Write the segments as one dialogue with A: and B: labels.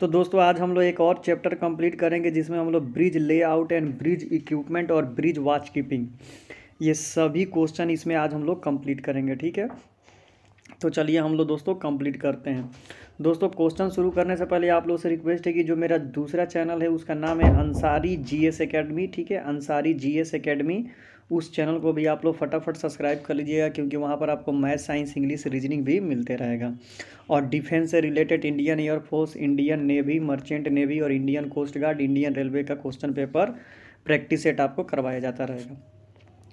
A: तो दोस्तों आज हम लोग एक और चैप्टर कंप्लीट करेंगे जिसमें हम लोग bridge layout and bridge equipment और ब्रिज वॉच कीपिंग ये सभी क्वेश्चन इसमें आज हम लोग कंप्लीट करेंगे ठीक है तो चलिए हम लोग दोस्तों कंप्लीट करते हैं दोस्तों क्वेश्चन शुरू करने से पहले आप लोग से रिक्वेस्ट है कि जो मेरा दूसरा चैनल है उसका नाम है अंसारी जी एकेडमी ठीक है अंसारी जी एस उस चैनल को भी आप लोग फटाफट सब्सक्राइब कर लीजिएगा क्योंकि वहाँ पर आपको मैथ साइंस इंग्लिश रीजनिंग भी मिलते रहेगा और डिफेंस से related Indian air force Indian navy merchant navy और Indian coast guard Indian railway का क्वेश्चन पेपर प्रैक्टिस सेट आपको करवाया जाता रहेगा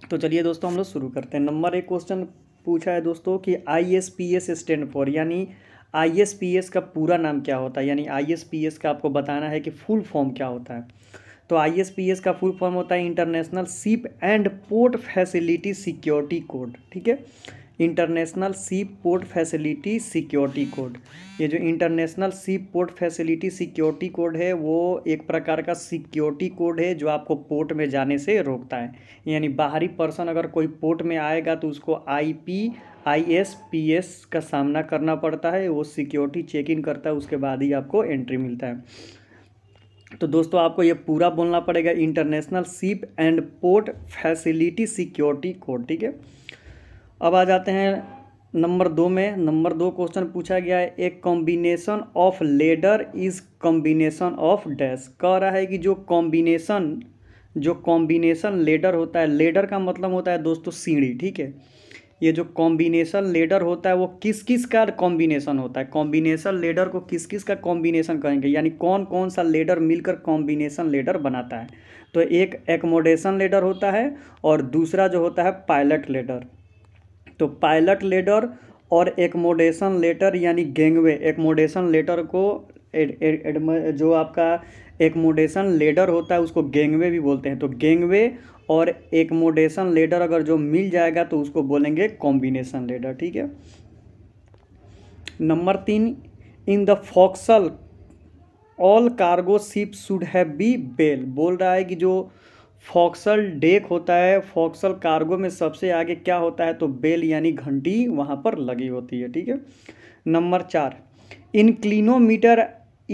A: तो चलिए दोस्तों हम लोग शुरू करते हैं नंबर एक क्वेश्चन पूछा है दोस्तों कि I S P S stand for यानी आई एस पी एस का पूरा नाम क्या होता है यानी आई एस पी एस का आपको बताना है कि फुल फॉर्म क्या होता है तो आई का फुल फॉर्म होता है international ship and port facility security code ठीक है international sea port facility security code ये जो international sea port facility security code है वो एक प्रकार का सिक्योरिटी कोड है जो आपको पोर्ट में जाने से रोकता है यानी बाहरी पर्सन अगर कोई पोर्ट में आएगा तो उसको I P I S P S का सामना करना पड़ता है वो सिक्योरिटी चेक इन करता है उसके बाद ही आपको एंट्री मिलता है तो दोस्तों आपको ये पूरा बोलना पड़ेगा international ship and port facility security code ठीक है अब आ जाते हैं नंबर दो में नंबर दो क्वेश्चन पूछा गया है एक combination of ladder is combination of dash कह रहा है कि जो कॉम्बिनेशन जो कॉम्बिनेशन लेडर होता है लेडर का मतलब होता है दोस्तों सीढ़ी ठीक है ये जो कॉम्बिनेशन लेडर होता है वो किस किस का कॉम्बिनेशन होता है कॉम्बिनेशन लेडर को किस किस का कॉम्बिनेशन कहेंगे यानी कौन कौन सा लेडर मिलकर कॉम्बिनेशन लेडर बनाता है तो एक एकमोडेशन लेडर होता है और दूसरा जो होता है पायलट लेडर तो पायलट लेडर और एकमोडेशन लेटर यानी गेंगवे एकमोडेशन लेटर को एड, एड, एड, जो आपका एकमोडेशन लेडर होता है उसको गेंगवे भी बोलते हैं तो गेंगवे और एक मोडेशन लेडर अगर जो मिल जाएगा तो उसको बोलेंगे कॉम्बिनेशन लेडर ठीक है नंबर तीन in the forecastle all cargo ship should have be bell बोल रहा है कि जो फॉक्सल डेक होता है फॉक्सल कार्गो में सबसे आगे क्या होता है तो बेल यानी घंटी वहाँ पर लगी होती है ठीक है नंबर चार in clinometer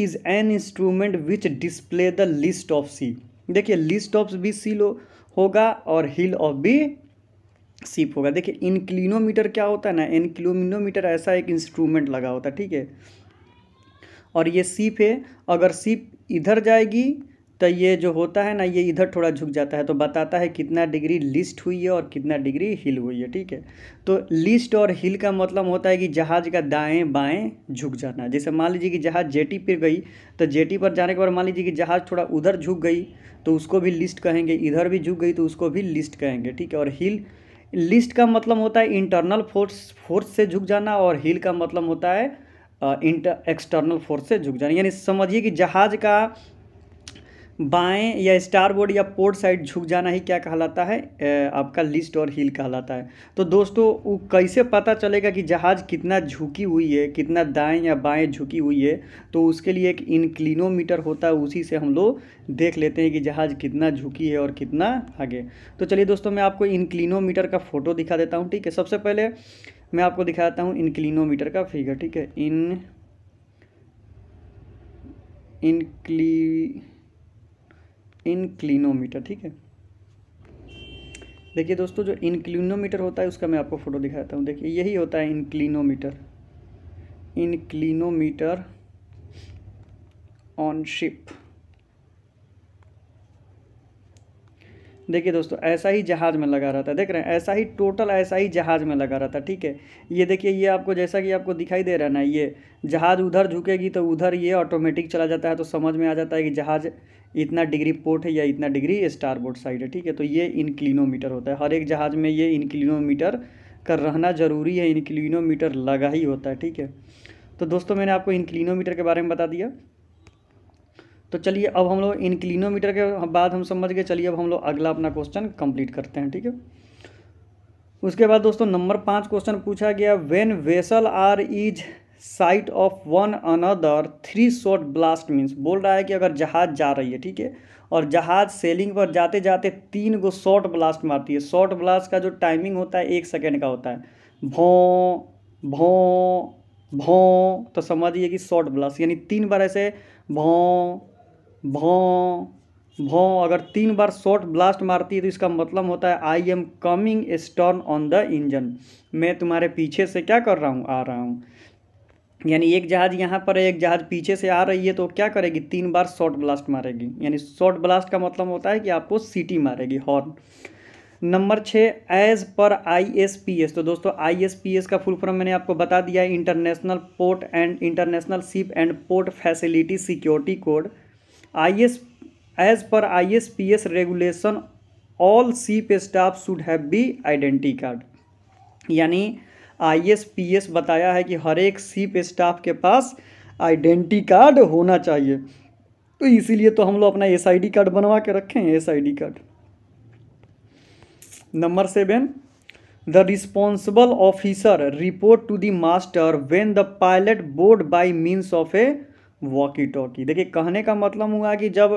A: is an instrument which display the list of sea देखिए लिस्ट ऑफ भी सी लो होगा और हिल ऑफ बी सीप होगा देखिए इनक्लिनोमीटर क्या होता है ना इनक्लिनोमीटर ऐसा एक इंस्ट्रूमेंट लगा होता है ठीक है और ये सीप है अगर सीप इधर जाएगी तो ये जो होता है ना ये इधर थोड़ा झुक जाता है तो बताता है कितना डिग्री लिस्ट हुई है और कितना डिग्री हिल हुई है ठीक है तो लिस्ट और हिल का मतलब होता है कि जहाज़ का दाएं बाएं झुक जाना जैसे मान लीजिए कि जहाज़ जेटी पर गई तो जेटी पर जाने के बाद मान लीजिए कि जहाज़ थोड़ा उधर झुक गई तो उसको भी लिस्ट कहेंगे इधर भी झुक गई तो उसको भी लिस्ट कहेंगे ठीक है और हिल लिस्ट का मतलब होता है इंटरनल फोर्स फोर्स से झुक जाना और हिल का मतलब होता है इंटर एक्सटर्नल फोर्स से झुक जाना यानी समझिए कि जहाज़ का बाएं या स्टारबोर्ड या पोर्ट साइड झुक जाना ही क्या कहलाता है आपका लिस्ट और हील कहलाता है तो दोस्तों वो कैसे पता चलेगा कि जहाज़ कितना झुकी हुई है कितना दाएं या बाएं झुकी हुई है तो उसके लिए एक इनक्लिनोमीटर होता है उसी से हम लोग देख लेते हैं कि जहाज़ कितना झुकी है और कितना आगे तो चलिए दोस्तों मैं आपको इनक्लिनोमीटर का फ़ोटो दिखा देता हूँ ठीक है सबसे पहले मैं आपको दिखाता हूँ इनक्लिनोमीटर का फिगर ठीक है इन इनक्ली इनक्लिनोमीटर ठीक है देखिए दोस्तों जो इनक्लिनोमीटर होता है उसका मैं आपको फ़ोटो दिखाता हूँ देखिए यही होता है इनक्लिनोमीटर इनक्लिनोमीटर ऑन शिप देखिए दोस्तों ऐसा ही जहाज़ में लगा रहता है देख रहे हैं ऐसा ही टोटल ऐसा ही जहाज़ में लगा रहता है ठीक है ये देखिए ये आपको जैसा कि आपको दिखाई दे रहा है ना ये जहाज़ उधर झुकेगी तो उधर ये ऑटोमेटिक चला जाता है तो समझ में आ जाता है कि जहाज़ इतना डिग्री पोर्ट है या इतना डिग्री स्टार बोर्ड साइड है ठीक है तो ये इनक्लिनोमीटर होता है हर एक जहाज़ में ये इनक्लिनोमीटर का रहना ज़रूरी है इनक्लिनोमीटर लगा ही होता है ठीक है तो दोस्तों मैंने आपको इनक्लिनोमीटर के बारे में बता दिया तो चलिए अब हम लोग इनक्लिनोमीटर के बाद हम समझ गए चलिए अब हम लोग अगला अपना क्वेश्चन कंप्लीट करते हैं ठीक है उसके बाद दोस्तों नंबर पाँच क्वेश्चन पूछा गया when vessel are is sight of one another three short blast means बोल रहा है कि अगर जहाज़ जा रही है ठीक है और जहाज़ सेलिंग पर जाते जाते तीन गो शॉर्ट ब्लास्ट मारती है शॉर्ट ब्लास्ट का जो टाइमिंग होता है एक सेकेंड का होता है भों भों भों तो समझिए कि शॉर्ट ब्लास्ट यानी तीन बार ऐसे भों भों भों अगर तीन बार शॉर्ट ब्लास्ट मारती है तो इसका मतलब होता है I am coming stern on the engine मैं तुम्हारे पीछे से क्या कर रहा हूँ आ रहा हूँ यानी एक जहाज़ यहाँ पर है एक जहाज़ पीछे से आ रही है तो क्या करेगी तीन बार शॉर्ट ब्लास्ट मारेगी यानी शॉर्ट ब्लास्ट का मतलब होता है कि आपको सीटी मारेगी हॉर्न नंबर छः एज पर आईएसपीएस तो दोस्तों आईएसपीएस का फुल फॉर्म मैंने आपको बता दिया है international port and international ship and port facility security code I S as पर I regulation all ship staff should have be identity card यानी आई एस बताया है कि हर एक सीप स्टाफ के पास आइडेंटी कार्ड होना चाहिए तो इसीलिए तो हम लोग अपना एस कार्ड बनवा के रखे हैं S card number seven the responsible officer report to the master when the pilot board by means of a walkie talkie देखिए कहने का मतलब हुआ कि जब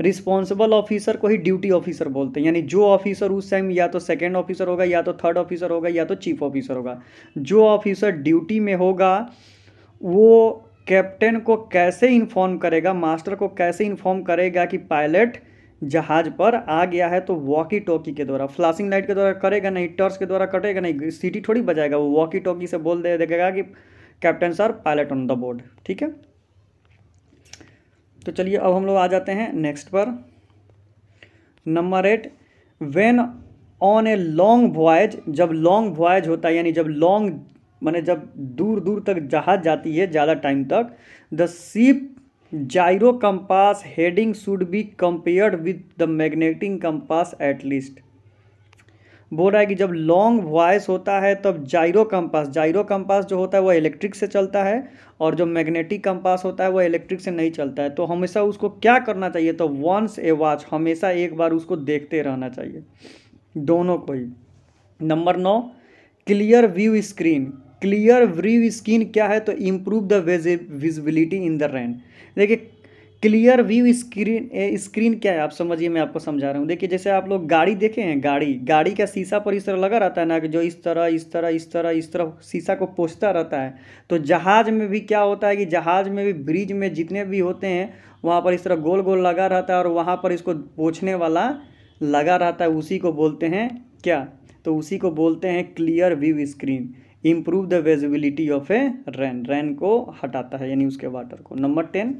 A: रिस्पॉन्सिबल ऑफिसर को ही ड्यूटी ऑफिसर बोलते हैं यानी जो ऑफिसर उस टाइम या तो सेकेंड ऑफिसर होगा या तो थर्ड ऑफिसर होगा या तो चीफ ऑफिसर होगा जो ऑफिसर ड्यूटी में होगा वो कैप्टन को कैसे इन्फॉर्म करेगा मास्टर को कैसे इन्फॉर्म करेगा कि पायलट जहाज पर आ गया है तो वॉकी टॉकी के द्वारा फ्लाशिंग लाइट के द्वारा करेगा नहीं टर्स के द्वारा कटेगा नहीं सीटी थोड़ी बजाएगा वो वॉकी टॉकी से बोल दे देगा कि captain sir pilot on the board ठीक है तो चलिए अब हम लोग आ जाते हैं नेक्स्ट पर number eight when on a long voyage जब लॉन्ग वॉयज होता है यानी जब लॉन्ग मैंने जब दूर दूर तक जहाज जाती है ज़्यादा टाइम तक the ship gyro compass heading should be compared with the magnetic compass at least बोल रहा है कि जब लॉन्ग वॉयस होता है तब जायरो कंपास जायरो कंपास जो होता है वो इलेक्ट्रिक से चलता है और जो मैग्नेटिक कंपास होता है वो इलेक्ट्रिक से नहीं चलता है तो हमेशा उसको क्या करना चाहिए तो वंस ए वॉच हमेशा एक बार उसको देखते रहना चाहिए दोनों को ही नंबर नौ clear view screen clear view screen क्या है तो improve the visibility in the rain देखिए क्लियर व्यू स्क्रीन स्क्रीन क्या है आप समझिए मैं आपको समझा रहा हूँ देखिए जैसे आप लोग गाड़ी देखे हैं गाड़ी गाड़ी का शीशा पर इस तरह लगा रहता है ना कि जो इस तरह इस तरह इस तरह इस तरह शीशा को पोछता रहता है तो जहाज़ में भी क्या होता है कि जहाज़ में भी ब्रिज में जितने भी होते हैं वहाँ पर इस तरह गोल गोल लगा रहता है और वहाँ पर इसको पोछने वाला लगा रहता है उसी को बोलते हैं क्या तो उसी को बोलते हैं clear view screen improve the visibility of a rain rain को हटाता है यानी उसके वाटर को number ten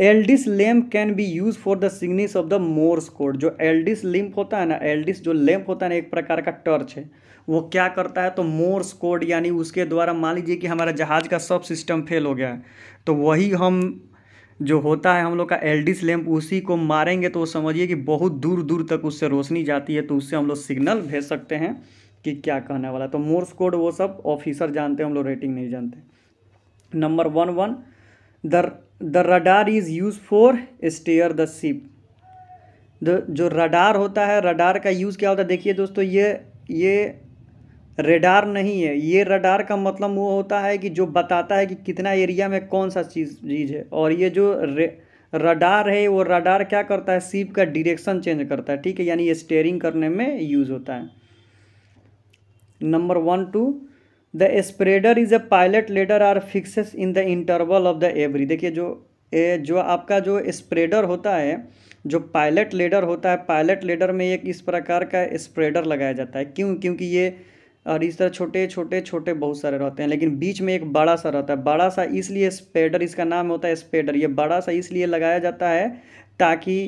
A: Aldis lamp can be use for the signals of the Morse code जो एल्डिस लिम्प होता है ना एल्डिस जो लैम्प होता है ना एक प्रकार का टर्च है वो क्या करता है तो मोर्स कोड यानी उसके द्वारा मान लीजिए कि हमारा जहाज़ का सब सिस्टम फेल हो गया है तो वही हम जो होता है हम लोग का एल्डिस लैम्प उसी को मारेंगे तो समझिए कि बहुत दूर दूर तक उससे रोशनी जाती है तो उससे हम लोग सिग्नल भेज सकते हैं कि क्या कहने वाला तो मोर्स कोड वो सब ऑफिसर जानते हैं हम लोग रेटिंग नहीं जानते number one one the the radar is use for steer the ship the जो रडार होता है रडार का यूज़ क्या होता है देखिए दोस्तों ये ये रेडार नहीं है ये रडार का मतलब वो होता है कि जो बताता है कि कितना एरिया में कौन सा चीज़ चीज़ है और ये जो रडार है वो रडार क्या करता है सीप का डिरेक्शन चेंज करता है ठीक है यानी ये स्टेयरिंग करने में यूज़ होता है number one two the spreader is a pilot ladder are fixes in the interval of the every देखिए जो ए, जो आपका जो स्प्रेडर होता है जो पायलट लेडर होता है पायलट लेडर में एक इस प्रकार का स्प्रेडर लगाया जाता है क्यों क्योंकि ये और इस तरह छोटे छोटे छोटे बहुत सारे रहते हैं लेकिन बीच में एक बड़ा सा रहता है बड़ा सा इसलिए स्पेडर इसका नाम होता है स्पेडर ये बड़ा सा इसलिए लगाया जाता है ताकि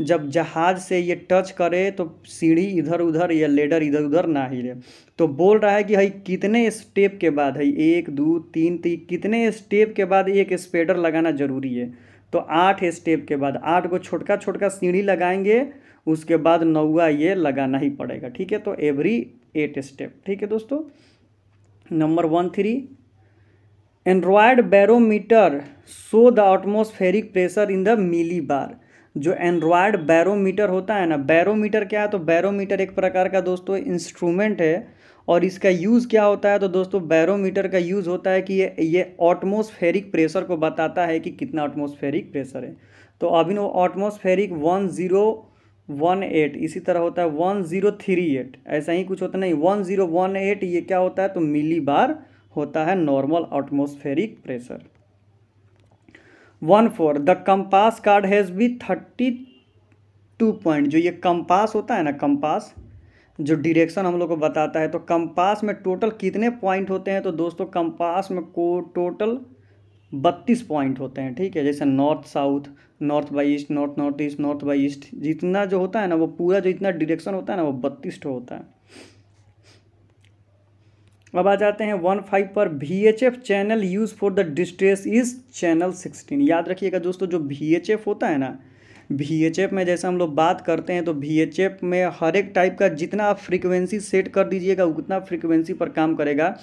A: जब जहाज़ से ये टच करे तो सीढ़ी इधर उधर या लेडर इधर उधर ना हिले तो बोल रहा है कि भाई कितने स्टेप के बाद है एक दो तीन तीन कितने स्टेप के बाद एक स्पेडर लगाना ज़रूरी है तो आठ स्टेप के बाद आठ को छोटका छोटका सीढ़ी लगाएंगे उसके बाद नौवा ये लगाना ही पड़ेगा ठीक है तो एवरी एट स्टेप ठीक है दोस्तों number one three Android barometer show the atmospheric pressure in the millibar जो एंड्रॉयड बैरोमीटर होता है ना बैरोमीटर क्या है तो बैरोमीटर एक प्रकार का दोस्तों इंस्ट्रूमेंट है और इसका यूज़ क्या होता है तो दोस्तों बैरोमीटर का यूज़ होता है कि ये ये ऑटमोसफेरिक प्रेशर को बताता है कि कितना ऑटमोसफेरिक प्रेशर है तो अभी वो atmospheric one zero one eight इसी तरह होता है वन ज़ीरो थ्री एट ऐसा ही कुछ होता नहीं वन ज़ीरो वन एट ये क्या होता है तो मिली बार होता है normal atmospheric pressure one four the compass card has be thirty two point जो ये कम्पास होता है ना कम्पास जो डिरेक्शन हम लोग को बताता है तो कम्पास में टोटल कितने पॉइंट होते हैं तो दोस्तों कम्पास में को टोटल बत्तीस पॉइंट होते हैं ठीक है जैसे north south north by east north north east north by east जितना जो होता है ना वो पूरा जो इतना डिरेक्शन होता है ना वो बत्तीस होता है अब आ जाते हैं वन फाइव पर V H F channel use for the distress is channel sixteen याद रखिएगा दोस्तों जो वी एच एफ होता है ना वी एच एफ में जैसे हम लोग बात करते हैं तो वी एच एफ में हर एक टाइप का जितना आप फ्रिक्वेंसी सेट कर दीजिएगा उतना फ्रिक्वेंसी पर काम करेगा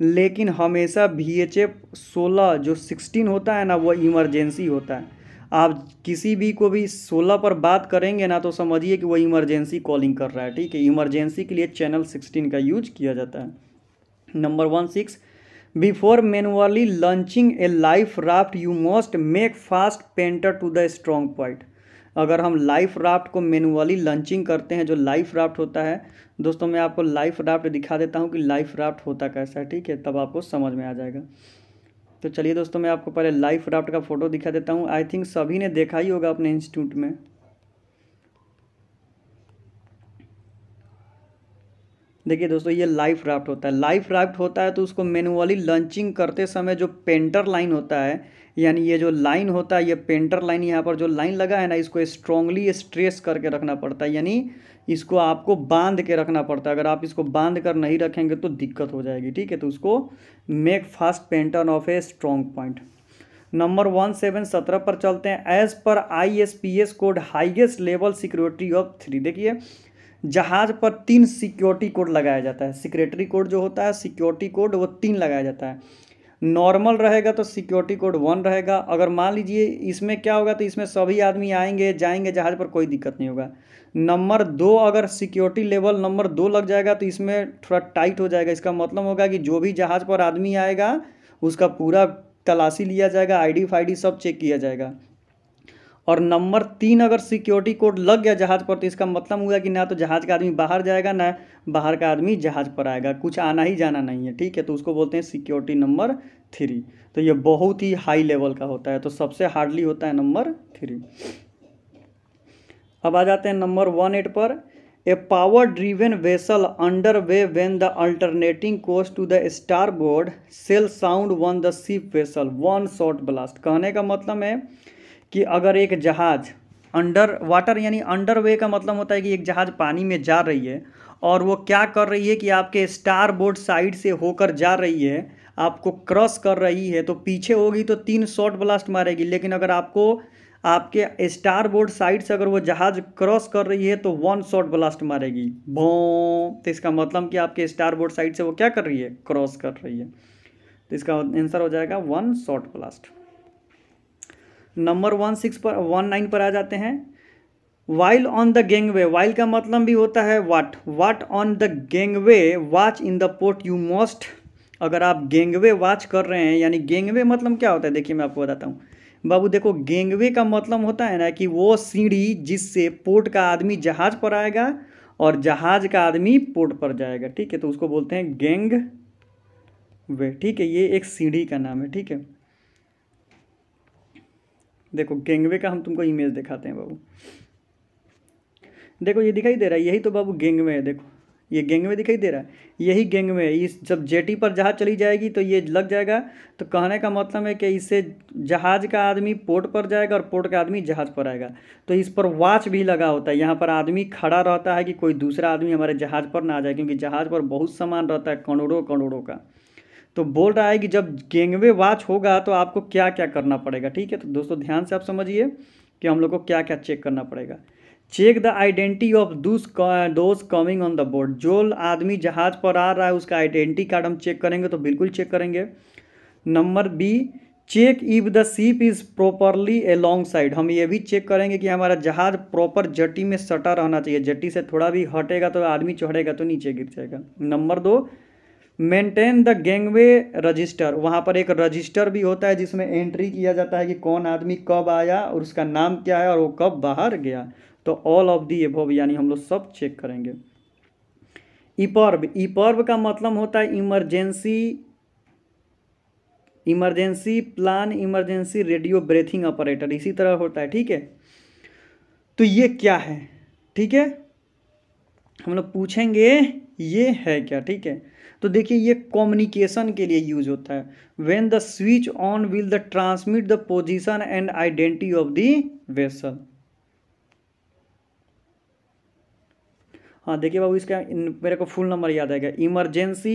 A: लेकिन हमेशा वी एच एफ सोलह जो सिक्सटीन होता है ना वो इमरजेंसी होता है आप किसी भी को भी सोलह पर बात करेंगे ना तो समझिए कि वो इमरजेंसी कॉलिंग कर रहा है ठीक है इमरजेंसी के लिए चैनल सिक्सटीन का यूज किया जाता है number one six before manually launching a life raft you must make fast painter to the strong point अगर हम लाइफ राफ्ट को मैनुअली लॉन्चिंग करते हैं जो लाइफ राफ्ट होता है दोस्तों मैं आपको लाइफ राफ्ट दिखा देता हूँ कि लाइफ राफ्ट होता कैसा है ठीक है तब आपको समझ में आ जाएगा तो चलिए दोस्तों मैं आपको पहले लाइफ राफ्ट का फ़ोटो दिखा देता हूँ आई थिंक सभी ने देखा ही होगा अपने इंस्टीट्यूट में देखिए दोस्तों ये लाइफ राफ्ट होता है लाइफ राफ्ट होता है तो उसको मैनुअली लंचिंग करते समय जो पेंटर लाइन होता है यानी ये जो लाइन होता है ये पेंटर लाइन यहाँ पर जो लाइन लगा है ना इसको स्ट्रांगली स्ट्रेस करके रखना पड़ता है यानी इसको आपको बांध के रखना पड़ता है अगर आप इसको बांध कर नहीं रखेंगे तो दिक्कत हो जाएगी ठीक है तो उसको make fast painter of a strong point number one seven सत्रह पर चलते हैं एज पर I S P S code highest level security of three देखिए जहाज़ पर तीन सिक्योरिटी कोड लगाया जाता है सिक्रेटरी कोड जो होता है सिक्योरिटी कोड वो तीन लगाया जाता है नॉर्मल रहेगा तो सिक्योरिटी कोड वन रहेगा अगर मान लीजिए इसमें क्या होगा तो इसमें सभी आदमी आएंगे जाएंगे जहाज़ पर कोई दिक्कत नहीं होगा नंबर दो अगर सिक्योरिटी लेवल नंबर दो लग जाएगा तो इसमें थोड़ा टाइट हो जाएगा इसका मतलब होगा कि जो भी जहाज़ पर आदमी आएगा उसका पूरा तलाशी लिया जाएगा आईडी डी सब चेक किया जाएगा और नंबर तीन अगर सिक्योरिटी कोड लग गया जहाज़ पर तो इसका मतलब हुआ कि ना तो जहाज़ का आदमी बाहर जाएगा ना बाहर का आदमी जहाज़ पर आएगा कुछ आना ही जाना नहीं है ठीक है तो उसको बोलते हैं सिक्योरिटी नंबर थ्री तो ये बहुत ही हाई लेवल का होता है तो सबसे हार्डली होता है नंबर थ्री अब आ जाते हैं नंबर वन एट पर a power driven vessel under way when the alternating कोस्ट to the starboard shall sound one the ship vessel one short blast कहने का मतलब है कि अगर एक जहाज़ अंडर वाटर यानी अंडर वे का मतलब होता है कि एक जहाज़ पानी में जा रही है और वो क्या कर रही है कि आपके स्टार बोर्ड साइड से होकर जा रही है आपको क्रॉस कर रही है तो पीछे होगी तो तीन शॉट ब्लास्ट मारेगी लेकिन अगर आपको आपके स्टार बोर्ड साइड से अगर वो जहाज़ क्रॉस कर रही है तो वन शॉट ब्लास्ट मारेगी भो तो इसका मतलब कि आपके स्टार बोर्ड साइड से वो क्या कर रही है क्रॉस कर रही है तो इसका आंसर हो जाएगा one shot blast number one six पर वन नाइन पर आ जाते हैं while on the gangway while का मतलब भी होता है watch watch on the gangway watch in the port you must अगर आप गेंगवे वाच कर रहे हैं यानी गेंगवे मतलब क्या होता है देखिए मैं आपको बताता हूँ बाबू देखो गेंगवे का मतलब होता है ना कि वो सीढ़ी जिससे पोर्ट का आदमी जहाज पर आएगा और जहाज का आदमी पोर्ट पर जाएगा ठीक है तो उसको बोलते हैं गेंग वे ठीक है ये एक सीढ़ी का नाम है ठीक है देखो गेंगवे का हम तुमको इमेज दिखाते हैं बाबू देखो ये दिखाई दे रहा है यही तो बाबू गेंगवे है देखो ये गेंगवे दिखाई दे रहा है यही गेंगवे है इस जब जेटी पर जहाज़ चली जाएगी तो ये लग जाएगा तो कहने का मतलब है कि इससे जहाज़ का आदमी पोर्ट पर जाएगा और पोर्ट का आदमी जहाज़ पर आएगा तो इस पर वाच भी लगा होता है यहाँ पर आदमी खड़ा रहता है कि कोई दूसरा आदमी हमारे जहाज़ पर ना आ जाए क्योंकि जहाज़ पर बहुत सामान रहता है करोड़ों करोड़ों का तो बोल रहा है कि जब गेंगवे वाच होगा तो आपको क्या क्या करना पड़ेगा ठीक है तो दोस्तों ध्यान से आप समझिए कि हम लोग को क्या क्या चेक करना पड़ेगा check the identity of those those coming on the board जो आदमी जहाज़ पर आ रहा है उसका आइडेंटिटी कार्ड हम चेक करेंगे तो बिल्कुल चेक करेंगे number B check if the ship is properly alongside हम ये भी चेक करेंगे कि हमारा जहाज़ प्रॉपर जटी में सटा रहना चाहिए जटी से थोड़ा भी हटेगा तो आदमी चढ़ेगा तो नीचे गिर जाएगा नंबर दो मेंटेन द गैंगवे रजिस्टर वहाँ पर एक रजिस्टर भी होता है जिसमें एंट्री किया जाता है कि कौन आदमी कब आया और उसका नाम क्या है और वो कब बाहर गया तो ऑल ऑफ दी एबोव यानी हम लोग सब चेक करेंगे ईपर्व ईपर्व का मतलब होता है emergency emergency plan emergency radio breathing operator इसी तरह होता है ठीक है तो ये क्या है ठीक है हम लोग पूछेंगे ये है क्या ठीक है तो देखिए ये कम्युनिकेशन के लिए यूज होता है when the switch on will the transmit the position and identity of the vessel हाँ देखिए बाबू इसका मेरे को फुल नंबर याद आएगा emergency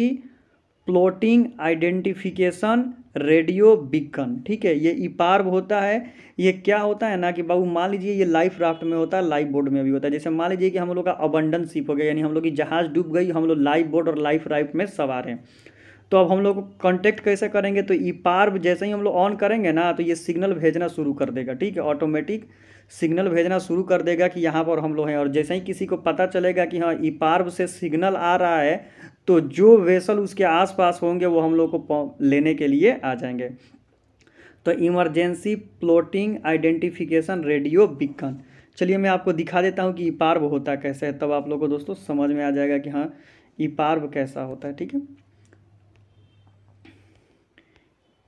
A: plotting identification radio beacon ठीक है ये इपार्व होता है ये क्या होता है ना कि बाबू मान लीजिए ये लाइफ राफ्ट में होता है लाइफ बोर्ड में भी होता है जैसे मान लीजिए कि हम लोग का अबंडन शिप हो गया यानी हम लोग की जहाज़ डूब गई हम लोग लाइफ बोर्ड और लाइफ राइफ में सवार हैं तो अब हम लोग कॉन्टेक्ट कॉन्टैक्ट कैसे करेंगे तो ई पार्व जैसे ही हम लोग ऑन करेंगे ना तो ये सिग्नल भेजना शुरू कर देगा ठीक है ऑटोमेटिक सिग्नल भेजना शुरू कर देगा कि यहाँ पर हम लोग हैं और जैसे ही किसी को पता चलेगा कि हाँ ई पार्व से सिग्नल आ रहा है तो जो वेसल उसके आसपास होंगे वो हम लोग को लेने के लिए आ जाएंगे तो emergency plotting identification radio beacon चलिए मैं आपको दिखा देता हूँ कि ई पार्व होता कैसे है तब आप लोग को दोस्तों समझ में आ जाएगा कि हाँ ई पार्व कैसा होता है ठीक है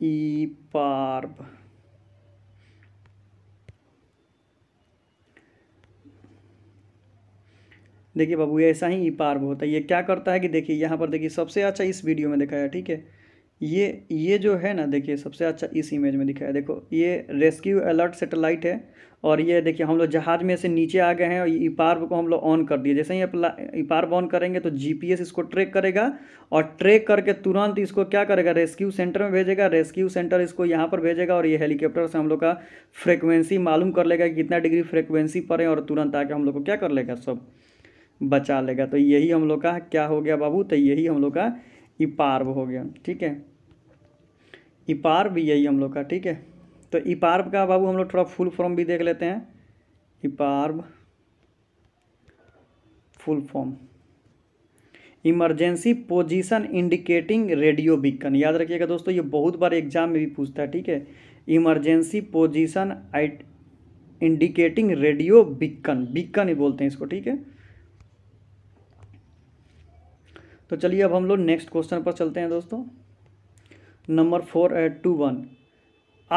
A: ई पार्व देखिए बाबू ऐसा ही ई पार्व होता है ये क्या करता है कि देखिए यहाँ पर देखिए सबसे अच्छा इस वीडियो में दिखाया ठीक है ये ये जो है ना देखिए सबसे अच्छा इस इमेज में दिखाया देखो ये रेस्क्यू अलर्ट सेटेलाइट है और ये देखिए हम लोग जहाज़ में से नीचे आ गए हैं और ई पार्व को हम लोग ऑन कर दिए जैसे ही पार्व ऑन करेंगे तो जीपीएस इसको ट्रैक करेगा और ट्रैक करके तुरंत इसको क्या करेगा रेस्क्यू सेंटर में भेजेगा रेस्क्यू सेंटर इसको यहाँ पर भेजेगा और ये हेलीकॉप्टर से हम लोग का फ्रिक्वेंसी मालूम कर लेगा कि कितना डिग्री फ्रिक्वेंसी पर है और तुरंत आके हम लोग को क्या कर लेगा सब बचा लेगा तो यही हम लोग का क्या हो गया बाबू तो यही हम लोग का इपार्व हो गया ठीक है इपार्व यही हम लोग का ठीक है तो इपार्व का बाबू हम लोग थोड़ा फुल फॉर्म भी देख लेते हैं EPIRB full form emergency position indicating radio beacon याद रखिएगा दोस्तों ये बहुत बार एग्जाम में भी पूछता है ठीक है emergency position indicating radio beacon beacon ही बोलते हैं इसको ठीक है तो चलिए अब हम लोग नेक्स्ट क्वेश्चन पर चलते हैं दोस्तों number four eight two one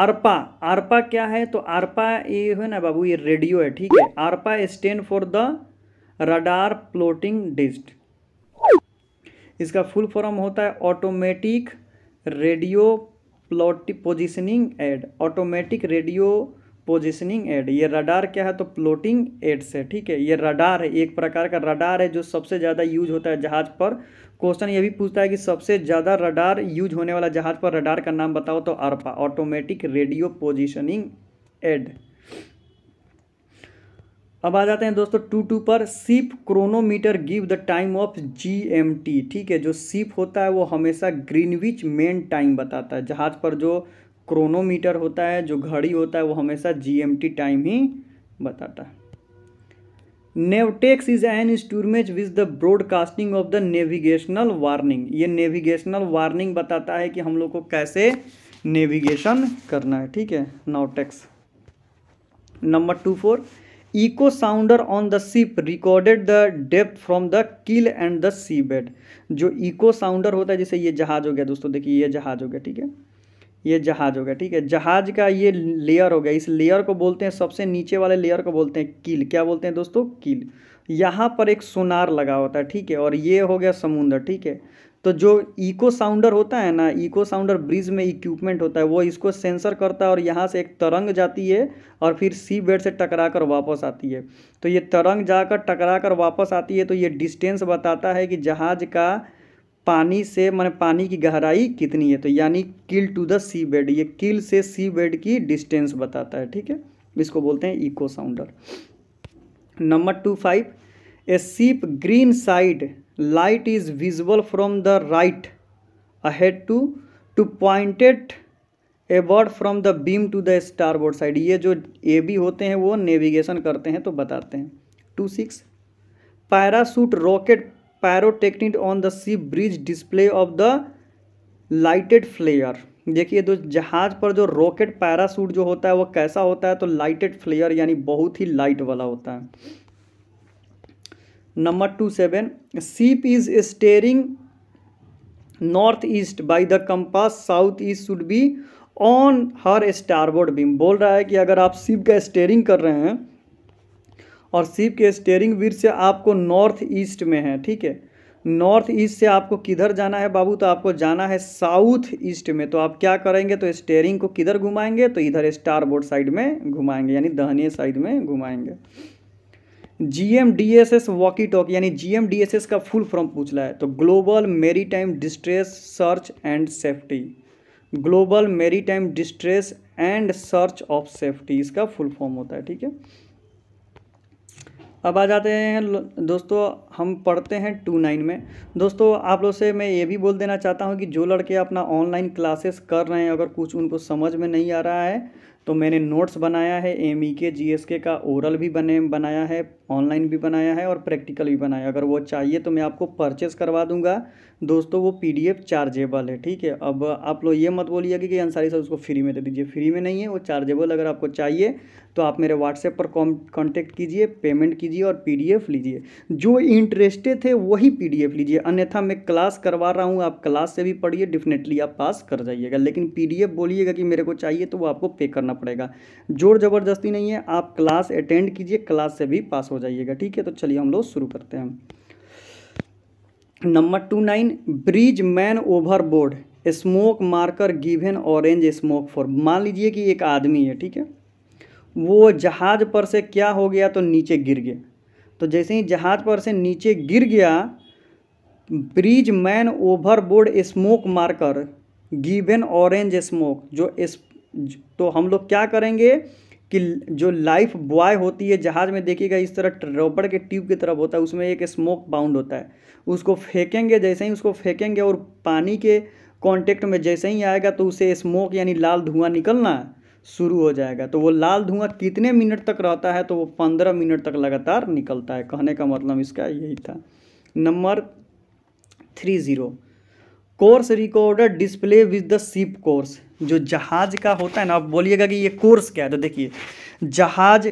A: ARPA ARPA क्या है तो आरपा ये है ना बाबू ये रेडियो है ठीक है ARPA stand for the radar plotting डिस्ट इसका फुल फॉर्म होता है automatic radio plot positioning aid automatic radio positioning aid ये रडार क्या है तो प्लोटिंग एड से ठीक है ये रडार है एक प्रकार का रडार है जो सबसे ज़्यादा यूज होता है जहाज़ पर क्वेश्चन ये भी पूछता है कि सबसे ज़्यादा रडार यूज होने वाला जहाज़ पर रडार का नाम बताओ तो ARPA automatic radio positioning aid अब आ जाते हैं दोस्तों टू टू पर ship chronometer give the time of GMT ठीक है जो सीप होता है वो हमेशा ग्रीनविच मेन टाइम बताता है जहाज़ पर जो क्रोनोमीटर होता है जो घड़ी होता है वो हमेशा जीएमटी टाइम ही बताता है नेवटेक्स इज एन स्टूरमेज which the broadcasting of the navigational warning ये नेविगेशनल वार्निंग बताता है कि हम लोग को कैसे नेविगेशन करना है ठीक है नाउटेक्स number two four echo sounder on the ship recorded the depth from the keel and the sea bed जो इको साउंडर होता है जैसे ये जहाज हो गया दोस्तों देखिए ये जहाज हो गया ठीक है ये जहाज हो गया ठीक है जहाज का ये लेयर हो गया इस लेयर को बोलते हैं सबसे नीचे वाले लेयर को बोलते हैं कील क्या बोलते हैं दोस्तों कील यहाँ पर एक सोनार लगा होता है ठीक है और ये हो गया समुंदर ठीक है तो जो इको साउंडर होता है ना इको साउंडर ब्रिज में इक्विपमेंट होता है वो इसको सेंसर करता है और यहाँ से एक तरंग जाती है और फिर सी बेड से टकरा कर वापस आती है तो ये तरंग जाकर टकरा कर वापस आती है तो ये डिस्टेंस बताता है कि जहाज का पानी से मैंने पानी की गहराई कितनी है तो यानी keel to the sea bed ये किल से सी बेड की डिस्टेंस बताता है ठीक है इसको बोलते हैं echo sounder number two five a ship green side light is visible from the right ahead to two pointed aboard from the beam to the starboard side ये जो ए बी होते हैं वो नेविगेशन करते हैं तो बताते हैं two six parachute rocket pyrotechnic on the sea bridge display of the lighted flare देखिए दो जहाज पर जो रॉकेट पैरासूट जो होता है वो कैसा होता है तो लाइटेड फ्लेयर यानी बहुत ही लाइट वाला होता है number two seven ship is steering north east by the compass south east should be on her starboard beam बोल रहा है कि अगर आप शिप का स्टेयरिंग कर रहे हैं और शिप के स्टेयरिंग व्हील से आपको नॉर्थ ईस्ट में है ठीक है नॉर्थ ईस्ट से आपको किधर जाना है बाबू तो आपको जाना है साउथ ईस्ट में तो आप क्या करेंगे तो स्टेयरिंग को किधर घुमाएंगे तो इधर स्टार बोर्ड साइड में घुमाएंगे यानी दहने साइड में घुमाएंगे G M D S S walkie talk यानी G M D S S का फुल फॉर्म पूछ रहा है तो global maritime distress search and safety global maritime distress and search of safety इसका फुल फॉर्म होता है ठीक है अब आ जाते हैं दोस्तों हम पढ़ते हैं टू नाइन में दोस्तों आप लोग से मैं ये भी बोल देना चाहता हूँ कि जो लड़के अपना ऑनलाइन क्लासेस कर रहे हैं अगर कुछ उनको समझ में नहीं आ रहा है तो मैंने नोट्स बनाया है एम ई के जी एस के का ओरल भी बने बनाया है ऑनलाइन भी बनाया है और प्रैक्टिकल भी बनाया अगर वो चाहिए तो मैं आपको परचेस करवा दूंगा दोस्तों वो पी डी एफ चार्जेबल है ठीक है अब आप लोग ये मत बोलिएगा कि अंसारी सर उसको फ्री में दे दीजिए फ्री में नहीं है वो चार्जेबल अगर आपको चाहिए तो आप मेरे व्हाट्सएप पर कॉन्टैक्ट कीजिए पेमेंट कीजिए और पी डी एफ लीजिए जो इंटरेस्टेड थे वही पी डी एफ लीजिए अन्यथा मैं क्लास करवा रहा हूँ आप क्लास से भी पढ़िए डेफिनेटली आप पास कर जाइएगा लेकिन पी डी एफ बोलिएगा कि मेरे को चाहिए तो वो आपको पे करना पड़ेगा जोर ज़बरदस्ती नहीं है आप क्लास अटेंड कीजिए क्लास से भी पास हो जाइएगा ठीक है तो चलिए हम लोग शुरू करते हैं number two nine bridge man board smoke marker given orange smoke for मान लीजिए कि एक आदमी है ठीक है वो जहाज पर से क्या हो गया तो नीचे गिर गया तो जैसे ही जहाज पर से नीचे गिर गया bridge man overboard smoke marker given orange smoke जो इस तो हम लोग क्या करेंगे कि जो लाइफ बॉय होती है जहाज़ में देखिएगा इस तरह रॉपर के ट्यूब की तरफ होता है उसमें एक स्मोक बाउंड होता है उसको फेंकेंगे जैसे ही उसको फेंकेंगे और पानी के कांटेक्ट में जैसे ही आएगा तो उसे स्मोक यानी लाल धुआं निकलना शुरू हो जाएगा तो वो लाल धुआं कितने मिनट तक रहता है तो वो पंद्रह मिनट तक लगातार निकलता है कहने का मतलब इसका यही था number three zero course recorder display with the ship course जो जहाज का होता है ना आप बोलिएगा कि ये कोर्स क्या है तो देखिए जहाज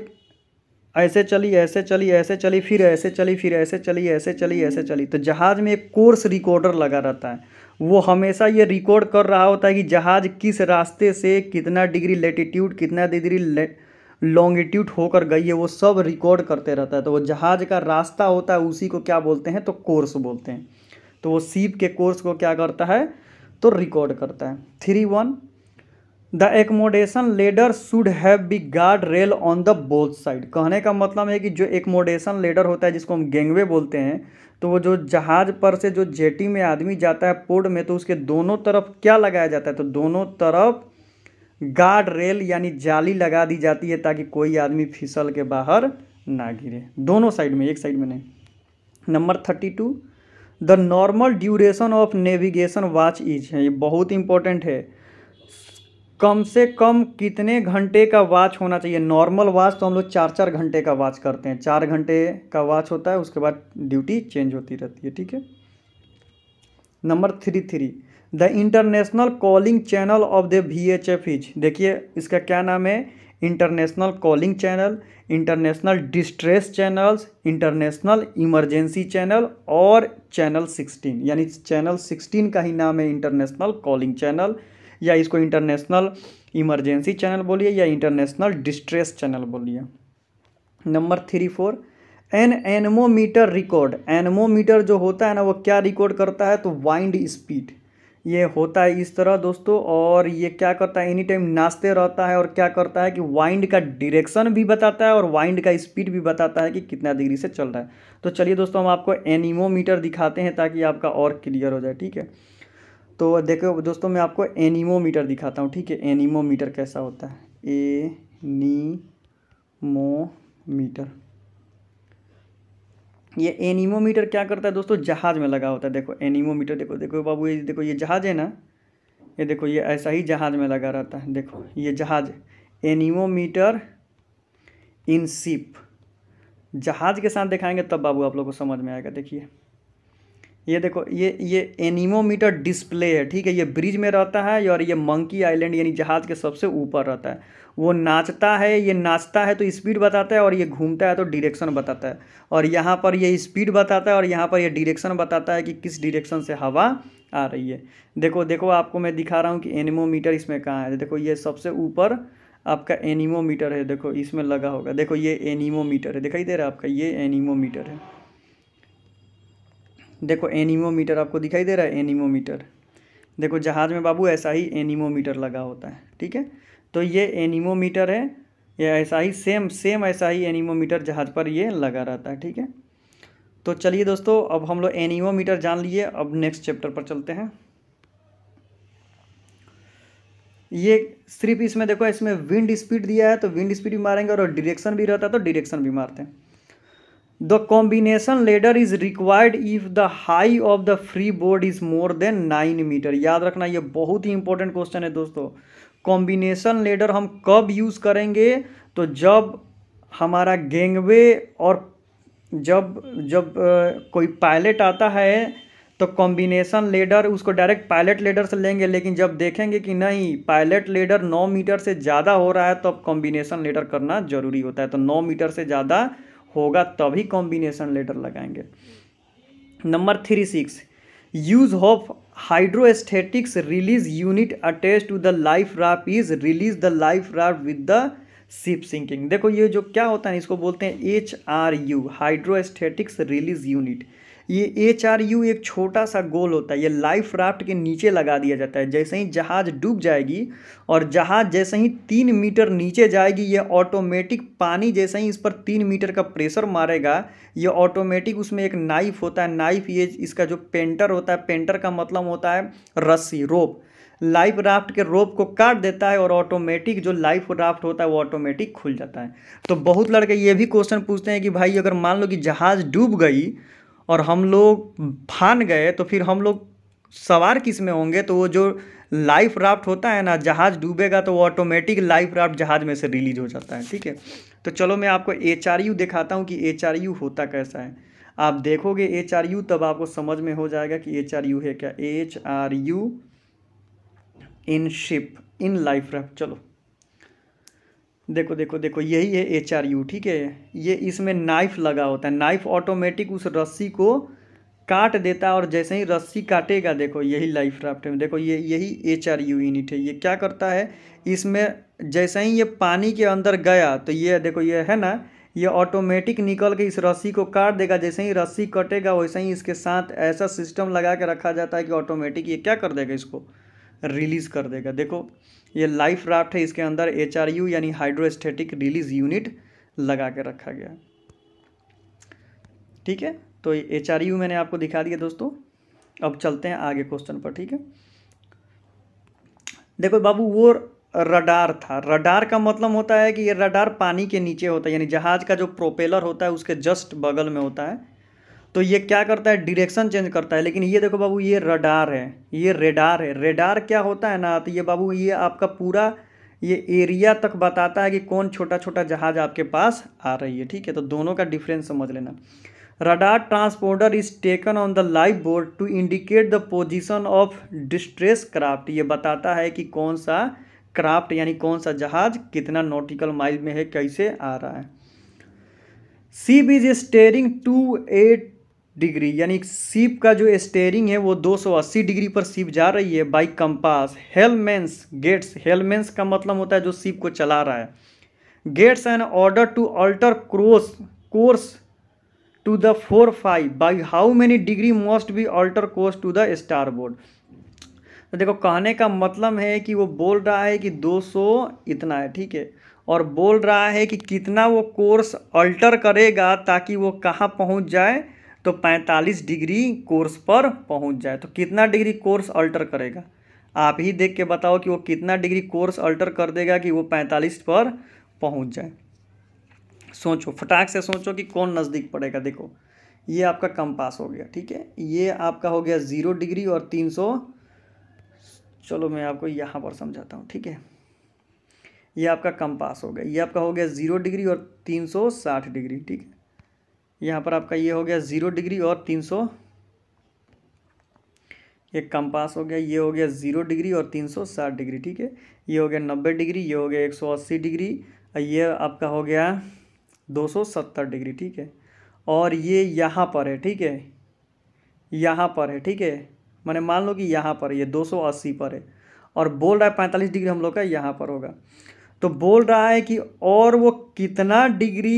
A: ऐसे चली ऐसे चली ऐसे चली फिर ऐसे चली फिर ऐसे चली ऐसे चली ऐसे चली तो जहाज में एक कोर्स रिकॉर्डर लगा रहता है वो हमेशा ये रिकॉर्ड कर रहा होता है कि जहाज किस रास्ते से कितना डिग्री लेटीट्यूड कितना डिग्री लॉन्गिट्यूड होकर गई है वो सब रिकॉर्ड करते रहता है तो वो जहाज का रास्ता होता है उसी को क्या बोलते हैं तो कोर्स बोलते हैं तो वो सीप के कोर्स को क्या करता है तो रिकॉर्ड करता है three one the accommodation ladder should have be guard rail on the both side कहने का मतलब है कि जो एकमोडेशन लेडर होता है जिसको हम गेंगवे बोलते हैं तो वो जो जहाज पर से जो जेटी में आदमी जाता है पोर्ट में तो उसके दोनों तरफ क्या लगाया जाता है तो दोनों तरफ गार्ड रेल यानी जाली लगा दी जाती है ताकि कोई आदमी फिसल के बाहर ना गिरे दोनों साइड में एक साइड में नहीं number thirty two the normal duration of navigation watch is है ये बहुत इंपॉर्टेंट है कम से कम कितने घंटे का वॉच होना चाहिए नॉर्मल वॉच तो हम लोग चार चार घंटे का वॉच करते हैं चार घंटे का वॉच होता है उसके बाद ड्यूटी चेंज होती रहती है ठीक है number three three the international calling channel of the V H F is देखिए इसका क्या नाम है international calling channel international distress channels international emergency channel और चैनल सिक्सटीन यानी चैनल सिक्सटीन का ही नाम है इंटरनेशनल कॉलिंग चैनल या इसको इंटरनेशनल इमरजेंसी चैनल बोलिए या इंटरनेशनल डिस्ट्रेस चैनल बोलिए number three four an anemometer record anemometer जो होता है ना वो क्या रिकॉर्ड करता है तो वाइंड स्पीड ये होता है इस तरह दोस्तों और ये क्या करता है एनी टाइम नाचते रहता है और क्या करता है कि वाइंड का डिरेक्शन भी बताता है और वाइंड का स्पीड भी बताता है कि कितना डिग्री से चल रहा है तो चलिए दोस्तों हम आपको एनीमोमीटर दिखाते हैं ताकि आपका और क्लियर हो जाए ठीक है तो देखो दोस्तों मैं आपको एनीमोमीटर दिखाता हूँ ठीक है एनीमोमीटर कैसा होता है ए नी मो मीटर ये एनीमोमीटर क्या करता है दोस्तों जहाज़ में लगा होता है देखो एनीमोमीटर देखो देखो बाबू ये देखो ये जहाज़ है ना ये देखो ये ऐसा ही जहाज़ में लगा रहता है देखो ये जहाज़ एनीमोमीटर इन सिप जहाज़ के साथ दिखाएंगे तब बाबू आप लोग को समझ में आएगा देखिए ये देखो ये ये एनीमोमीटर डिस्प्ले है ठीक है ये ब्रिज में रहता है और ये मंकी आइलैंड यानी जहाज़ के सबसे ऊपर रहता है वो नाचता है ये नाचता है तो स्पीड बताता है और ये घूमता है तो डिरेक्शन बताता है और यहाँ पर ये स्पीड बताता है और यहाँ पर ये डिरेक्शन बताता है कि किस डिरेक्शन से हवा आ रही है देखो देखो आपको मैं दिखा रहा हूँ कि एनिमोमीटर इसमें कहाँ है देखो ये सबसे ऊपर आपका एनिमोमीटर है देखो इसमें लगा होगा देखो ये एनिमोमीटर है दिखाई दे रहा है आपका ये एनिमोमीटर है देखो एनीमोमीटर आपको दिखाई दे रहा है एनीमोमीटर देखो जहाज़ में बाबू ऐसा ही एनीमोमीटर लगा होता है ठीक है तो ये एनीमोमीटर है ये ऐसा ही सेम सेम ऐसा ही एनीमोमीटर जहाज़ पर ये लगा रहता है ठीक है तो चलिए दोस्तों अब हम लोग एनीमोमीटर जान लिए अब नेक्स्ट चैप्टर पर चलते हैं ये सिर्फ इसमें देखो इसमें विंड स्पीड दिया है तो विंड स्पीड भी मारेंगे और डिरेक्शन भी रहता है तो डिरेक्शन भी मारते हैं the combination ladder is required if the high of the freeboard is more than nine metre याद रखना ये बहुत ही इंपॉर्टेंट क्वेश्चन है दोस्तों कॉम्बिनेशन लेडर हम कब यूज़ करेंगे तो जब हमारा गेंगवे और जब जब आ, कोई पायलट आता है तो कॉम्बिनेशन लेडर उसको डायरेक्ट पायलट लेडर से लेंगे लेकिन जब देखेंगे कि नहीं पायलट लेडर 9 मीटर से ज़्यादा हो रहा है तो अब कॉम्बिनेशन लेडर करना ज़रूरी होता है तो 9 मीटर से ज़्यादा होगा तभी कॉम्बिनेशन लेटर लगाएंगे number three six use of hydrostatics release unit attach to the life raft is release the life raft with the ship sinking देखो ये जो क्या होता है इसको बोलते हैं H R U hydrostatics release unit ये एच आर यू एक छोटा सा गोल होता है ये लाइफ राफ्ट के नीचे लगा दिया जाता है जैसे ही जहाज़ डूब जाएगी और जहाज़ जैसे ही तीन मीटर नीचे जाएगी ये ऑटोमेटिक पानी जैसे ही इस पर तीन मीटर का प्रेशर मारेगा ये ऑटोमेटिक उसमें एक नाइफ होता है नाइफ ये इसका जो पेंटर होता है पेंटर का मतलब होता है रस्सी रोप लाइफ राफ्ट के रोप को काट देता है और ऑटोमेटिक जो लाइफ राफ्ट होता है वो ऑटोमेटिक खुल जाता है तो बहुत लड़के ये भी क्वेश्चन पूछते हैं कि भाई अगर मान लो कि जहाज़ डूब गई और हम लोग फान गए तो फिर हम लोग सवार किस में होंगे तो वो जो लाइफ राफ्ट होता है ना जहाज़ डूबेगा तो वो ऑटोमेटिक लाइफ राफ्ट जहाज़ में से रिलीज हो जाता है ठीक है तो चलो मैं आपको एच आर यू दिखाता हूँ कि एच आर यू होता कैसा है आप देखोगे एच आर यू तब आपको समझ में हो जाएगा कि एच आर यू है क्या H R U in ship in life raft चलो देखो देखो देखो यही है एच आर यू ठीक है ये इसमें नाइफ लगा होता है नाइफ ऑटोमेटिक उस रस्सी को काट देता है और जैसे ही रस्सी काटेगा देखो यही लाइफ राफ्ट में देखो ये यही एच आर यू यूनिट है ये क्या करता है इसमें जैसे ही ये पानी के अंदर गया तो ये देखो ये है ना ये ऑटोमेटिक निकल के इस रस्सी को काट देगा जैसे ही रस्सी कटेगा वैसे ही इसके साथ ऐसा सिस्टम लगा के रखा जाता है कि ऑटोमेटिक ये क्या कर देगा इसको रिलीज़ कर देगा देखो ये लाइफ राफ्ट है इसके अंदर एच यानी हाइड्रोस्टेटिक रिलीज यूनिट लगा के रखा गया ठीक है तो एच मैंने आपको दिखा दिया दोस्तों अब चलते हैं आगे क्वेश्चन पर ठीक है देखो बाबू वो रडार था रडार का मतलब होता है कि ये रडार पानी के नीचे होता है यानी जहाज़ का जो प्रोपेलर होता है उसके जस्ट बगल में होता है तो ये क्या करता है डिरेक्शन चेंज करता है लेकिन ये देखो बाबू ये रडार है ये रेडार है रेडार क्या होता है ना तो ये बाबू ये आपका पूरा ये एरिया तक बताता है कि कौन छोटा छोटा जहाज़ आपके पास आ रही है ठीक है तो दोनों का डिफरेंस समझ लेना radar transporter is taken on the life board to indicate the position of distress craft ये बताता है कि कौन सा क्राफ्ट यानी कौन सा जहाज कितना नोटिकल माइल में है कैसे आ रहा है सी बीज स्टेयरिंग टू एट डिग्री यानी सीप का जो स्टेयरिंग है वो 280 डिग्री पर सीप जा रही है by compass helmsman gets helmsman का मतलब होता है जो सीप को चला रहा है gets an order to alter cross course to the four five by how many degree most be alter course to the starboard तो देखो कहने का मतलब है कि वो बोल रहा है कि 200 इतना है ठीक है और बोल रहा है कि कितना वो कोर्स अल्टर करेगा ताकि वो कहाँ पहुँच जाए तो 45 डिग्री कोर्स पर पहुंच जाए तो कितना डिग्री कोर्स अल्टर करेगा आप ही देख के बताओ कि वो कितना डिग्री कोर्स अल्टर कर देगा कि वो 45 पर पहुंच जाए सोचो फटाक से सोचो कि कौन नज़दीक पड़ेगा देखो ये आपका कम पास हो गया ठीक है ये आपका हो गया ज़ीरो डिग्री और तीन सौ चलो मैं आपको यहाँ पर समझाता हूँ ठीक है ये आपका कम पास हो गया ये आपका हो गया ज़ीरो डिग्री और तीन सौ साठ डिग्री ठीक है यहाँ पर आपका ये हो गया ज़ीरो डिग्री और तीन सौ एक कम पास हो गया ये हो गया ज़ीरो डिग्री और तीन सौ साठ डिग्री ठीक है ये हो गया नब्बे डिग्री ये हो गया एक सौ अस्सी डिग्री और ये आपका हो गया दो सौ सत्तर डिग्री ठीक है और ये यहाँ पर है ठीक है यहाँ पर है ठीक है मैंने मान लो कि यहाँ पर ये दो सौ अस्सी पर है और बोल रहा है पैंतालीस डिग्री हम लोग का यहाँ पर होगा तो बोल रहा है कि और वो कितना डिग्री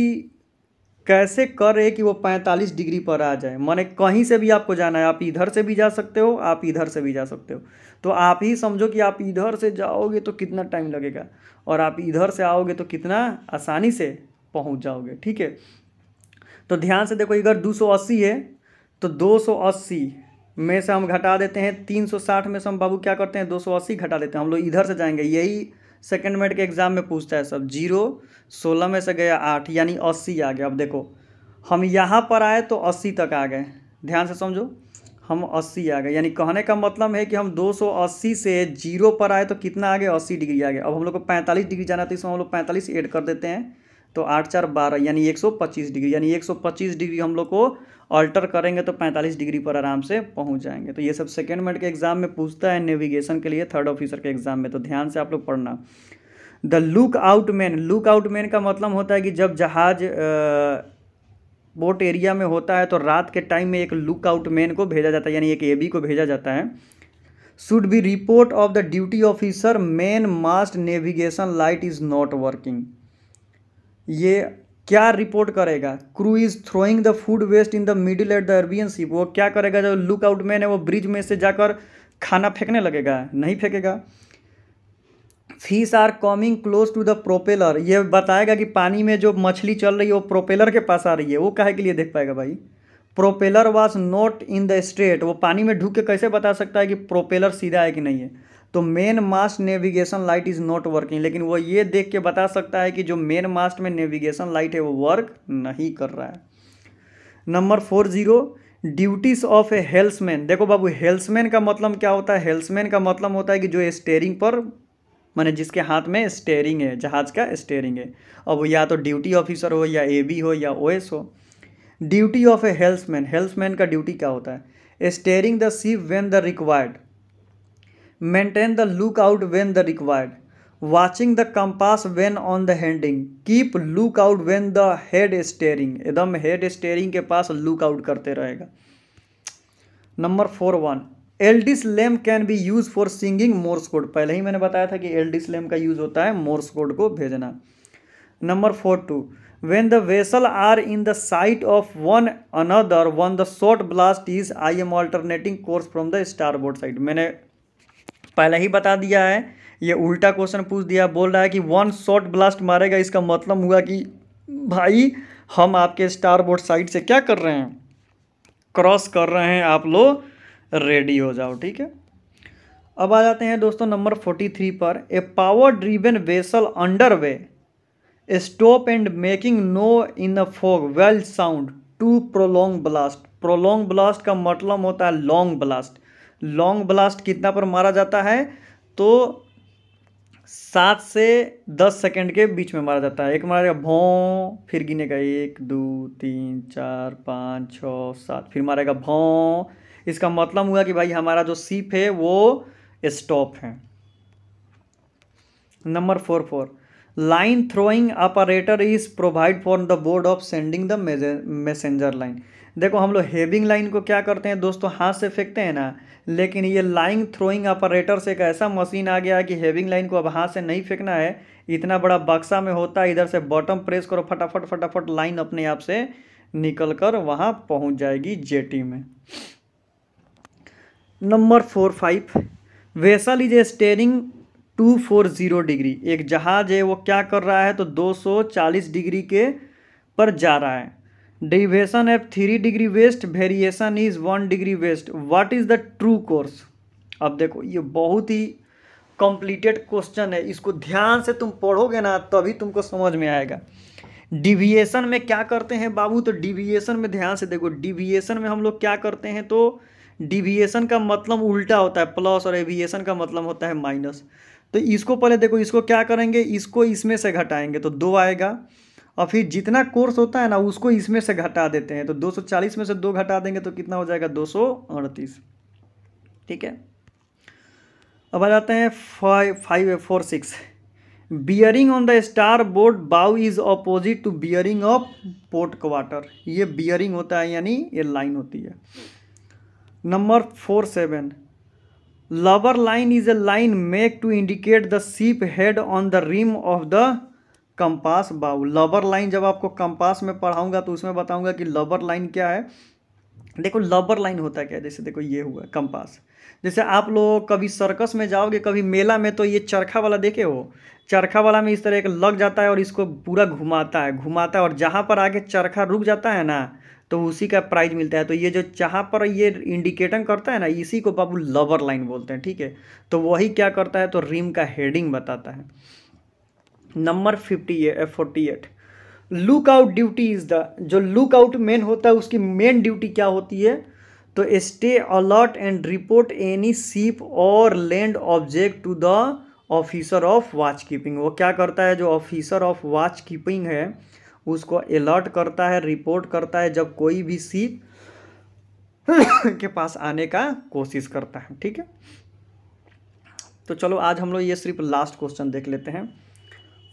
A: कैसे कर रहे कि वो पैंतालीस डिग्री पर आ जाए माने कहीं से भी आपको जाना है आप इधर से भी जा सकते हो आप इधर से भी जा सकते हो तो आप ही समझो कि आप इधर से जाओगे तो कितना टाइम लगेगा और आप इधर से आओगे तो कितना आसानी से पहुंच जाओगे ठीक है तो ध्यान से देखो इधर 280 है तो 280 में से हम घटा देते हैं 360 में से हम बाबू क्या करते हैं 280 घटा देते हैं हम लोग इधर से जाएंगे यही सेकेंड मेड के एग्ज़ाम में पूछता है सब जीरो सोलह में से गया आठ यानी अस्सी आ गया अब देखो हम यहाँ पर आए तो अस्सी तक आ गए ध्यान से समझो हम अस्सी आ गए यानी कहने का मतलब है कि हम दो सौ अस्सी से जीरो पर आए तो कितना आ गया अस्सी डिग्री आ गया अब हम लोग को पैंतालीस डिग्री जाना तो इसमें हम लोग पैंतालीस एड कर देते हैं तो आठ चार बारह यानी एक सौ पच्चीस डिग्री यानी एक सौ पच्चीस डिग्री हम लोग को अल्टर करेंगे तो पैंतालीस डिग्री पर आराम से पहुंच जाएंगे तो ये सब सेकेंड मिनट के एग्जाम में पूछता है नेविगेशन के लिए थर्ड ऑफिसर के एग्जाम में तो ध्यान से आप लोग पढ़ना the lookout man lookout man का मतलब होता है कि जब जहाज बोट एरिया में होता है तो रात के टाइम में एक लुक आउट मैन को भेजा जाता है यानी एक बी को भेजा जाता है should be report of the duty officer main mast navigation light is not working ये क्या रिपोर्ट करेगा crew is throwing the food waste in the middle at the Arabian ship वो क्या करेगा जो लुक मैन है वो ब्रिज में से जाकर खाना फेंकने लगेगा नहीं फेंकेगा fish are coming close to the propeller ये बताएगा कि पानी में जो मछली चल रही है वो प्रोपेलर के पास आ रही है वो कहे के लिए देख पाएगा भाई propeller was not in the straight वो पानी में ढूंक के कैसे बता सकता है कि प्रोपेलर सीधा है कि नहीं है तो main mast navigation light is not working लेकिन वो ये देख के बता सकता है कि जो मेन मास्ट में नेविगेशन लाइट है वो वर्क नहीं कर रहा है number four zero duties of a helmsman देखो बाबू हेल्समैन का मतलब क्या होता है हेल्समैन का मतलब होता है कि जो स्टेयरिंग पर मैंने जिसके हाथ में स्टेयरिंग है जहाज़ का स्टेयरिंग है अब या तो ड्यूटी ऑफिसर हो या ए हो या ओ हो ड्यूटी ऑफ ए हेल्समैन हेल्समैन का ड्यूटी क्या होता है steering the ship when the required the lookout when the required watching the compass when on the heading keep lookout when the head steering एकदम हेड स्टेयरिंग के पास lookout करते रहेगा number four one Aldis lamp can be use for singing morse code पहले ही मैंने बताया था कि एल्डिस लेम का यूज होता है मोर्स कोड को भेजना number four two when the vessel are in the sight of one another one the short blast is I am alternating course from the starboard side मैंने पहले ही बता दिया है ये उल्टा क्वेश्चन पूछ दिया बोल रहा है कि वन शॉट ब्लास्ट मारेगा इसका मतलब हुआ कि भाई हम आपके स्टार बोर्ड साइड से क्या कर रहे हैं क्रॉस कर रहे हैं आप लोग रेडी हो जाओ ठीक है अब आ जाते हैं दोस्तों नंबर फोर्टी थ्री पर a power driven vessel under way stop and making no in the fog well sound two prolong blast prolong blast का मतलब होता है लॉन्ग ब्लास्ट लॉन्ग ब्लास्ट कितना पर मारा जाता है तो सात से दस सेकंड के बीच में मारा जाता है एक मारा जाएगा भों फिर गिनेगा एक दो तीन चार पाँच छः सात फिर मारेगा भों इसका मतलब हुआ कि भाई हमारा जो सीप है वो स्टॉप है number four four line throwing operator is provide for the board of sending the messenger line देखो हम लोग हेविंग लाइन को क्या करते हैं दोस्तों हाथ से फेंकते हैं ना लेकिन ये लाइन थ्रोइंग ऑपरेटर से एक ऐसा मशीन आ गया है कि हेविंग लाइन को अब हाथ से नहीं फेंकना है इतना बड़ा बक्सा में होता है इधर से बॉटम प्रेस करो फटाफट फटाफट लाइन अपने आप से निकल कर वहाँ पहुँच जाएगी जेटी में number four five vessel is a steering to four zero degree एक जहाज़ है वो क्या कर रहा है तो दो सौ चालीस डिग्री के पर जा रहा है deviation of three degree west variation is one degree west what is the true course अब देखो ये बहुत ही कॉम्प्लीटेड क्वेश्चन है इसको ध्यान से तुम पढ़ोगे ना तभी तुमको समझ में आएगा डिविएशन में क्या करते हैं बाबू तो डिविएशन में ध्यान से देखो डिविएशन में हम लोग क्या करते हैं तो डिविएशन का मतलब उल्टा होता है प्लस और एविएशन का मतलब होता है माइनस तो इसको पहले देखो इसको क्या करेंगे इसको इसमें से घटाएंगे तो दो आएगा और फिर जितना कोर्स होता है ना उसको इसमें से घटा देते हैं तो 240 में से दो घटा देंगे तो कितना हो जाएगा दो ठीक है अब आ जाते हैं five five four six bearing on the starboard bow is opposite to bearing of port quarter ये बियरिंग होता है यानी ये लाइन होती है नंबर फोर सेवन लवर line is a line make to indicate the ship head on the rim of the compass bow lubber line जब आपको कंपास में पढ़ाऊंगा तो उसमें बताऊंगा कि लबर लाइन क्या है देखो लबर लाइन होता क्या है जैसे देखो ये हुआ कंपास जैसे आप लोग कभी सर्कस में जाओगे कभी मेला में तो ये चरखा वाला देखे हो चरखा वाला में इस तरह एक लग जाता है और इसको पूरा घुमाता है घुमाता है और जहाँ पर आगे चरखा रुक जाता है ना तो उसी का प्राइज मिलता है तो ये जो जहाँ पर ये इंडिकेटर करता है ना इसी को बाबू लबर लाइन बोलते हैं ठीक है तो वही क्या करता है तो रिम का हेडिंग बताता है number fifty forty eight lookout duty is the जो लुक आउट मेन होता है उसकी मेन ड्यूटी क्या होती है तो stay alert and report any ship और land object to the officer of watch keeping वो क्या करता है जो ऑफिसर ऑफ वॉच कीपिंग है उसको अलर्ट करता है रिपोर्ट करता है जब कोई भी सीप के पास आने का कोशिश करता है ठीक है तो चलो आज हम लोग ये सिर्फ लास्ट क्वेश्चन देख लेते हैं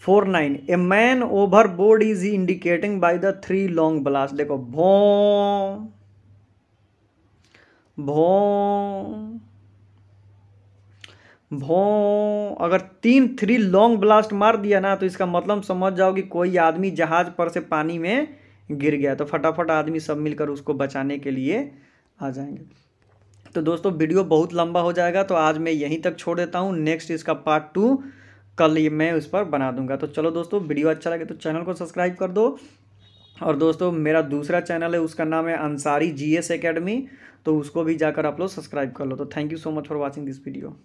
A: four nine a man overboard is indicating by the three long blast देखो भो भो भो अगर तीन थ्री लॉन्ग ब्लास्ट मार दिया ना तो इसका मतलब समझ जाओ कि कोई आदमी जहाज पर से पानी में गिर गया तो फटाफट आदमी सब मिलकर उसको बचाने के लिए आ जाएंगे तो दोस्तों वीडियो बहुत लंबा हो जाएगा तो आज मैं यहीं तक छोड़ देता हूँ नेक्स्ट इसका पार्ट टू कल ये मैं उस पर बना दूंगा तो चलो दोस्तों वीडियो अच्छा लगे तो चैनल को सब्सक्राइब कर दो और दोस्तों मेरा दूसरा चैनल है उसका नाम है अंसारी जीएस एकेडमी तो उसको भी जाकर आप लोग सब्सक्राइब कर लो तो thank you so much for watching this video